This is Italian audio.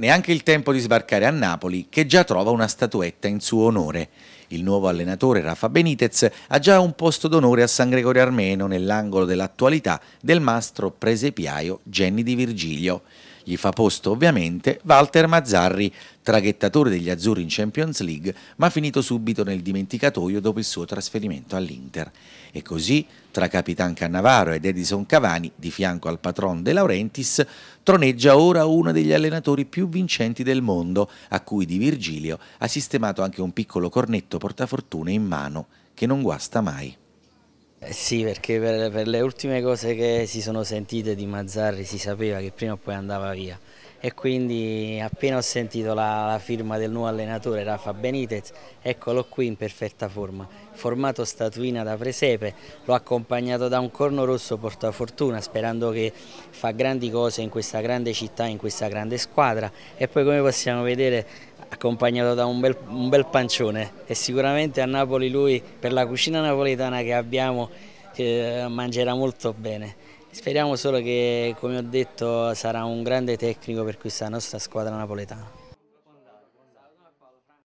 Neanche il tempo di sbarcare a Napoli, che già trova una statuetta in suo onore. Il nuovo allenatore Rafa Benitez ha già un posto d'onore a San Gregorio Armeno nell'angolo dell'attualità del mastro presepiaio Genni di Virgilio. Gli fa posto ovviamente Walter Mazzarri, traghettatore degli azzurri in Champions League, ma finito subito nel dimenticatoio dopo il suo trasferimento all'Inter. E così, tra Capitan Cannavaro ed Edison Cavani, di fianco al patron De Laurentiis, troneggia ora uno degli allenatori più vincenti del mondo, a cui Di Virgilio ha sistemato anche un piccolo cornetto portafortune in mano, che non guasta mai. Eh sì, perché per, per, le ultime cose che si sono sentite di Mazzarri si sapeva che prima o poi andava via e quindi appena ho sentito la, la firma del nuovo allenatore Rafa Benitez, eccolo qui in perfetta forma, formato statuina da presepe, l'ho accompagnato da un corno rosso portafortuna sperando che fa grandi cose in questa grande città, in questa grande squadra e poi come possiamo vedere accompagnato da un bel, un bel pancione e sicuramente a Napoli lui per la cucina napoletana che abbiamo eh, mangerà molto bene. Speriamo solo che, come ho detto, sarà un grande tecnico per questa nostra squadra napoletana.